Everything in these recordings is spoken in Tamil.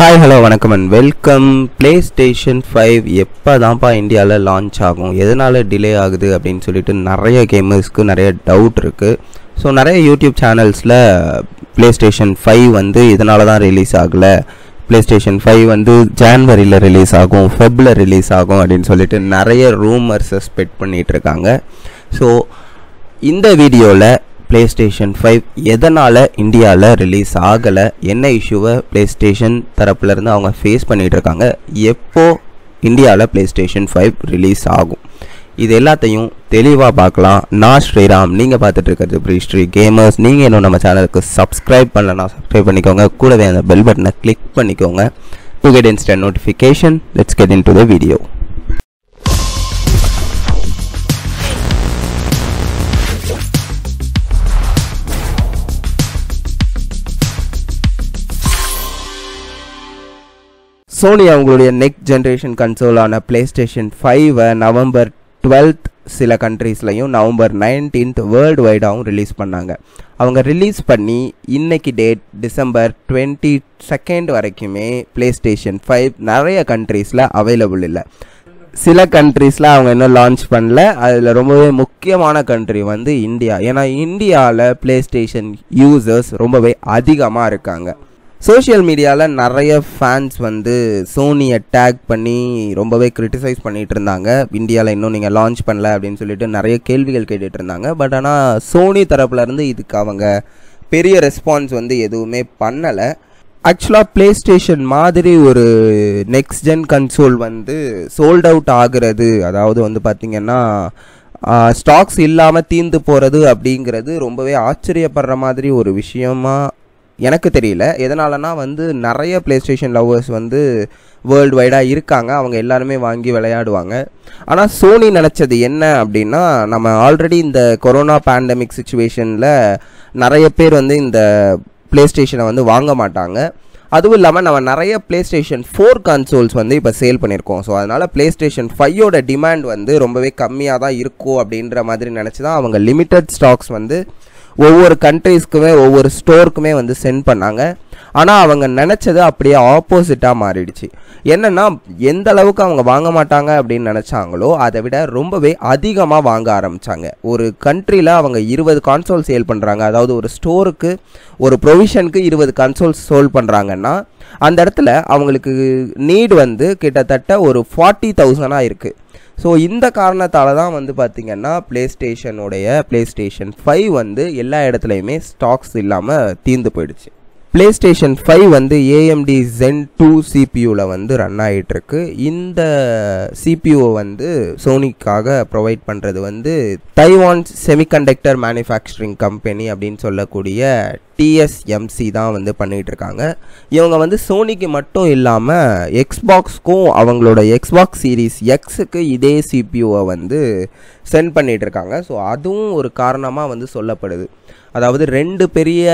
ஹாய் ஹலோ வணக்கம் and welcome play station five எப்போ தான்ப்பா இந்தியாவில் லான்ச் ஆகும் எதனால் டிலே ஆகுது அப்படின்னு சொல்லிட்டு நிறைய கேமர்ஸ்க்கு நிறைய டவுட் இருக்குது ஸோ நிறைய யூடியூப் சேனல்ஸில் ப்ளே ஸ்டேஷன் ஃபைவ் வந்து இதனால தான் ரிலீஸ் ஆகலை ப்ளே ஸ்டேஷன் ஃபைவ் வந்து ஜான்வரியில் ரிலீஸ் ஆகும் ஃபெப்பில் ரிலீஸ் ஆகும் அப்படின்னு சொல்லிட்டு நிறைய ரூமர்ஸை ஸ்பெட் பண்ணிகிட்ருக்காங்க ஸோ இந்த வீடியோவில் ப்ளே ஸ்டேஷன் ஃபைவ் எதனால் இந்தியாவில் ரிலீஸ் ஆகலை என்ன இஷ்யூவை ப்ளே ஸ்டேஷன் தரப்புலேருந்து அவங்க ஃபேஸ் பண்ணிகிட்ருக்காங்க எப்போது இந்தியாவில் ப்ளே ஸ்டேஷன் ஃபைவ் ரிலீஸ் ஆகும் இது எல்லாத்தையும் தெளிவாக பார்க்கலாம் நான் ஸ்ரீராம் நீங்கள் பார்த்துட்டு இருக்கிறது ப்ரீ ஸ்ரீ கேமர்ஸ் நீங்கள் இன்னும் நம்ம சேனலுக்கு சப்ஸ்கிரைப் பண்ணலன்னா சப்ஸ்கிரைப் பண்ணிக்கோங்க கூடவே அந்த பெல் பட்டனை கிளிக் பண்ணிக்கோங்க to get instant notification let's get in to the video Sony அவங்களுடைய நெக்ஸ்ட் ஜென்ரேஷன் கன்சோலான ப்ளே ஸ்டேஷன் ஃபைவை நவம்பர் டுவெல்த் சில கண்ட்ரீஸ்லையும் நவம்பர் நைன்டீன்த் வேர்ல்டு வைடாகவும் ரிலீஸ் பண்ணாங்க அவங்க ரிலீஸ் பண்ணி இன்றைக்கி டேட் டிசம்பர் டுவெண்ட்டி செகண்ட் வரைக்குமே ப்ளே ஸ்டேஷன் ஃபைவ் நிறைய கண்ட்ரீஸில் அவைலபிள் இல்லை சில கண்ட்ரீஸில் அவங்க இன்னும் லான்ச் பண்ணல அதில் ரொம்பவே முக்கியமான கண்ட்ரி வந்து இந்தியா ஏன்னா இந்தியாவில் ப்ளே ஸ்டேஷன் யூசர்ஸ் ரொம்பவே அதிகமாக இருக்காங்க சோஷியல் மீடியாவில் நிறைய ஃபேன்ஸ் வந்து சோனியை டேக் பண்ணி ரொம்பவே கிரிட்டிசைஸ் பண்ணிகிட்டு இருந்தாங்க இந்தியாவில் இன்னும் நீங்கள் லான்ச் பண்ணல அப்படின்னு சொல்லிட்டு நிறைய கேள்விகள் கேட்டுகிட்டு இருந்தாங்க பட் ஆனால் சோனி தரப்புலேருந்து இதுக்கு அவங்க பெரிய ரெஸ்பான்ஸ் வந்து எதுவுமே பண்ணலை ஆக்சுவலாக ப்ளே ஸ்டேஷன் மாதிரி ஒரு நெக்ஸ்ட் ஜென் கன்சோல் வந்து சோல்ட் அவுட் ஆகிறது அதாவது வந்து பார்த்திங்கன்னா ஸ்டாக்ஸ் இல்லாமல் தீந்து போகிறது அப்படிங்கிறது ரொம்பவே ஆச்சரியப்படுற மாதிரி ஒரு விஷயமாக எனக்கு தெரியல எதனாலனா வந்து நிறைய ப்ளே ஸ்டேஷன் லவ்வர்ஸ் வந்து வேர்ல்டு வைடாக இருக்காங்க அவங்க எல்லாருமே வாங்கி விளையாடுவாங்க ஆனால் சோனி நினச்சது என்ன அப்படின்னா நம்ம ஆல்ரெடி இந்த கொரோனா பேண்டமிக் சுச்சுவேஷனில் நிறைய பேர் வந்து இந்த ப்ளே ஸ்டேஷனை வந்து வாங்க மாட்டாங்க அதுவும் இல்லாமல் நம்ம நிறைய ப்ளே ஸ்டேஷன் ஃபோர் கன்சோல்ஸ் வந்து இப்போ சேல் பண்ணியிருக்கோம் ஸோ அதனால் ப்ளே ஸ்டேஷன் ஃபையோட டிமாண்ட் வந்து ரொம்பவே கம்மியாக தான் இருக்கும் அப்படின்ற மாதிரி நினச்சி தான் அவங்க லிமிட்டட் ஸ்டாக்ஸ் வந்து ஒவ்வொரு கண்ட்ரீஸ்க்குமே ஒவ்வொரு ஸ்டோருக்குமே வந்து சென்ட் பண்ணாங்க ஆனால் அவங்க நினச்சது அப்படியே ஆப்போசிட்டாக மாறிடுச்சு என்னென்னா எந்த அளவுக்கு அவங்க வாங்க மாட்டாங்க அப்படின்னு நினச்சாங்களோ அதை விட ரொம்பவே அதிகமாக வாங்க ஆரம்பித்தாங்க ஒரு கண்ட்ரியில் அவங்க இருபது கான்சோல் சேல் பண்ணுறாங்க அதாவது ஒரு ஸ்டோருக்கு ஒரு ப்ரொவிஷனுக்கு இருபது கன்சோல் சோல் பண்ணுறாங்கன்னா அந்த இடத்துல அவங்களுக்கு நீடு வந்து கிட்டத்தட்ட ஒரு ஃபார்ட்டி தௌசண்டாக இருக்குது ஸோ இந்த காரணத்தால் தான் வந்து பார்த்திங்கன்னா ப்ளே ஸ்டேஷனுடைய ப்ளே ஸ்டேஷன் ஃபைவ் வந்து எல்லா இடத்துலையுமே ஸ்டாக்ஸ் இல்லாமல் தீர்ந்து போயிடுச்சு ப்ளே ஸ்டேஷன் ஃபைவ் வந்து ஏஎம்டி ஜென் டூ சிபியூவில் வந்து ரன் ஆகிட்டுருக்கு இந்த சிபியூவை வந்து சோனிக்காக ப்ரொவைட் பண்ணுறது வந்து தைவான் செமிகண்டக்டர் மேனுஃபேக்சரிங் கம்பெனி அப்படின்னு சொல்லக்கூடிய டிஎஸ்எம்சி தான் வந்து பண்ணிகிட்டு இருக்காங்க இவங்க வந்து சோனிக்கு மட்டும் இல்லாமல் எக்ஸ்பாக்ஸ்க்கும் அவங்களோட எக்ஸ்பாக்ஸ் சீரீஸ் எக்ஸுக்கு இதே சிபியூவை வந்து சென்ட் பண்ணிகிட்ருக்காங்க ஸோ அதுவும் ஒரு காரணமாக வந்து சொல்லப்படுது அதாவது ரெண்டு பெரிய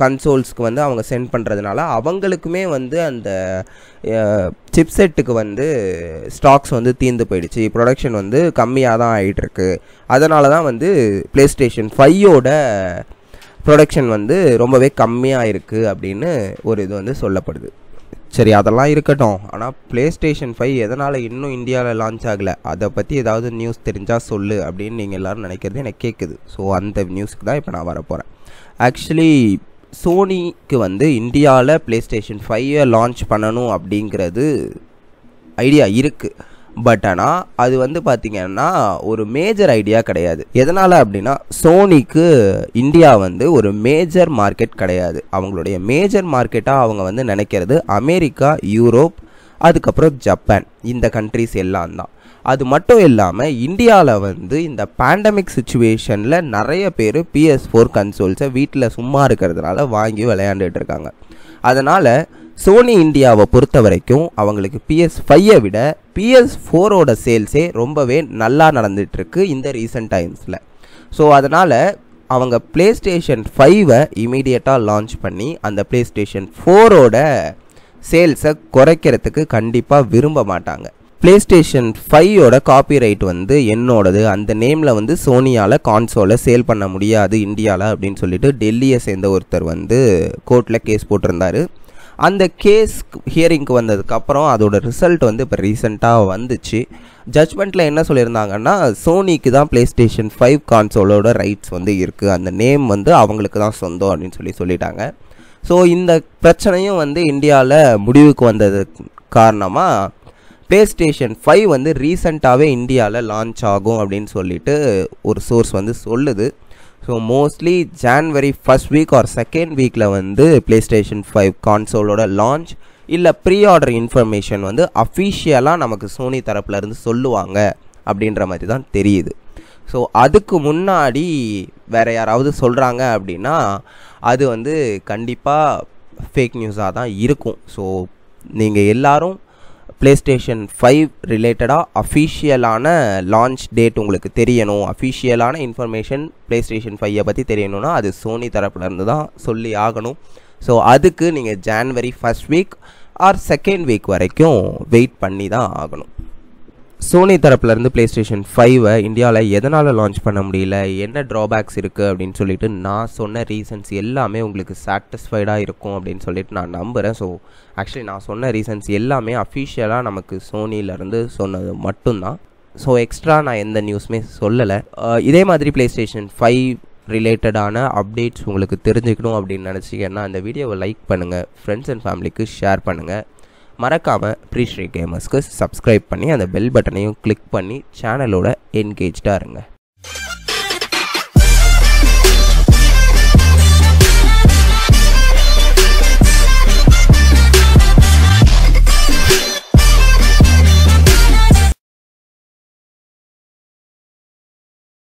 கன்சோல்ஸ்க்கு வந்து அவங்க சென்ட் பண்ணுறதுனால அவங்களுக்குமே வந்து அந்த சிப்செட்டுக்கு வந்து ஸ்டாக்ஸ் வந்து தீர்ந்து போயிடுச்சு ப்ரொடக்ஷன் வந்து கம்மியாக தான் ஆகிட்டுருக்கு அதனால தான் வந்து ப்ளே ஸ்டேஷன் ஃபையோட ப்ரொடக்ஷன் வந்து ரொம்பவே கம்மியாக இருக்குது அப்படின்னு ஒரு இது வந்து சொல்லப்படுது சரி அதெல்லாம் இருக்கட்டும் ஆனால் ப்ளே ஸ்டேஷன் ஃபைவ் எதனால் இன்னும் இந்தியாவில் லான்ச் ஆகலை அதை பற்றி ஏதாவது நியூஸ் தெரிஞ்சால் சொல்லு அப்படின்னு நீங்கள் எல்லோரும் நினைக்கிறது எனக்கு கேட்குது ஸோ அந்த நியூஸ்க்கு தான் இப்போ நான் வரப்போகிறேன் ஆக்சுவலி சோனிக்கு வந்து இந்தியாவில் ப்ளே ஸ்டேஷன் ஃபைவை லான்ச் பண்ணணும் அப்படிங்கிறது ஐடியா இருக்குது பட் ஆனால் அது வந்து பார்த்திங்கன்னா ஒரு மேஜர் ஐடியா கிடையாது எதனால் அப்படின்னா சோனிக்கு இந்தியா வந்து ஒரு மேஜர் மார்க்கெட் கிடையாது அவங்களுடைய மேஜர் மார்க்கெட்டாக அவங்க வந்து நினைக்கிறது அமெரிக்கா யூரோப் அதுக்கப்புறம் ஜப்பான் இந்த கண்ட்ரிஸ் எல்லாம் தான் அது மட்டும் இல்லாமல் இந்தியாவில் வந்து இந்த பேண்டமிக் சுச்சுவேஷனில் நிறைய பேர் பிஎஸ் ஃபோர் கன்சோல்ஸை வீட்டில் சும்மா இருக்கிறதுனால வாங்கி விளையாண்டுட்டு இருக்காங்க அதனால் சோனி இந்தியாவை பொறுத்த வரைக்கும் அவங்களுக்கு பிஎஸ் ஃபையை விட பிஎஸ் ஃபோரோட சேல்ஸே ரொம்பவே நல்லா நடந்துகிட்ருக்கு இந்த ரீசெண்ட் டைம்ஸில் ஸோ அதனால் அவங்க ப்ளே ஸ்டேஷன் ஃபைவை இமீடியட்டாக லான்ச் பண்ணி அந்த ப்ளே ஸ்டேஷன் ஃபோரோட சேல்ஸை குறைக்கிறதுக்கு கண்டிப்பாக விரும்ப மாட்டாங்க ப்ளே ஸ்டேஷன் ஃபைவோட காப்பிரைட் வந்து என்னோடது அந்த நேமில் வந்து சோனியால் கான்சோலை சேல் பண்ண முடியாது இந்தியாவில் அப்படின்னு சொல்லிட்டு டெல்லியை சேர்ந்த ஒருத்தர் வந்து கோர்ட்டில் கேஸ் போட்டிருந்தார் அந்த கேஸ் ஹியரிங்க்கு வந்ததுக்கப்புறம் அதோட ரிசல்ட் வந்து இப்போ ரீசெண்டாக வந்துச்சு ஜட்மெண்ட்டில் என்ன சொல்லியிருந்தாங்கன்னா சோனிக்கு தான் ப்ளே ஸ்டேஷன் ஃபைவ் கான்சோலோட ரைட்ஸ் வந்து இருக்குது அந்த நேம் வந்து அவங்களுக்கு தான் சொந்தம் அப்படின்னு சொல்லி சொல்லிட்டாங்க ஸோ இந்த பிரச்சனையும் வந்து இந்தியாவில் முடிவுக்கு வந்தது காரணமாக பே ஸ்டேஷன் ஃபைவ் வந்து ரீசண்டாகவே இந்தியாவில் லான்ச் ஆகும் அப்படின்னு சொல்லிட்டு ஒரு சோர்ஸ் வந்து சொல்லுது so mostly January first week or second வீக்கில் வந்து ப்ளே ஸ்டேஷன் ஃபைவ் கான்சோலோட லான்ச் இல்லை ப்ரீ ஆர்டர் இன்ஃபர்மேஷன் வந்து அஃபிஷியலாக நமக்கு சோனி தரப்புலேருந்து சொல்லுவாங்க அப்படின்ற மாதிரி தான் தெரியுது ஸோ அதுக்கு முன்னாடி வேறு யாராவது சொல்கிறாங்க அப்படின்னா அது வந்து கண்டிப்பாக ஃபேக் நியூஸாக தான் இருக்கும் ஸோ நீங்கள் எல்லோரும் ப்ளே ஸ்டேஷன் ஃபைவ் ரிலேட்டடாக அஃபீஷியலான லான்ச் டேட் உங்களுக்கு தெரியணும் அஃபீஷியலான இன்ஃபர்மேஷன் ப்ளே ஸ்டேஷன் ஃபைவை பற்றி தெரியணும்னா அது சோனி தரப்புலேருந்து தான் சொல்லி ஆகணும் ஸோ அதுக்கு நீங்கள் January first week or second week வரைக்கும் வெயிட் பண்ணி தான் ஆகணும் சோனி தரப்புலேருந்து ப்ளே ஸ்டேஷன் ஃபைவை இந்தியாவில் எதனால் லான்ச் பண்ண முடியல என்ன ட்ராபேக்ஸ் இருக்குது அப்படின்னு சொல்லிட்டு நான் சொன்ன ரீசன்ஸ் எல்லாமே உங்களுக்கு சாட்டிஸ்ஃபைடாக இருக்கும் அப்படின்னு சொல்லிட்டு நான் நம்புகிறேன் ஸோ ஆக்சுவலி நான் சொன்ன ரீசன்ஸ் எல்லாமே அஃபிஷியலாக நமக்கு சோனியிலேருந்து சொன்னது மட்டும்தான் ஸோ எக்ஸ்ட்ரா நான் எந்த நியூஸுமே சொல்லலை இதே மாதிரி ப்ளே ஸ்டேஷன் ஃபைவ் ரிலேட்டடான அப்டேட்ஸ் உங்களுக்கு தெரிஞ்சுக்கணும் அப்படின்னு நினச்சிங்கன்னா அந்த வீடியோவை லைக் பண்ணுங்கள் ஃப்ரெண்ட்ஸ் அண்ட் ஃபேமிலிக்கு ஷேர் பண்ணுங்கள் மறக்காமல் ப்ரீஸ்ரீ கேமர்ஸ்க்கு சப்ஸ்கிரைப் பண்ணி அந்த பெல் பட்டனையும் கிளிக் பண்ணி சேனலோட என்கேஜ்டாக இருங்க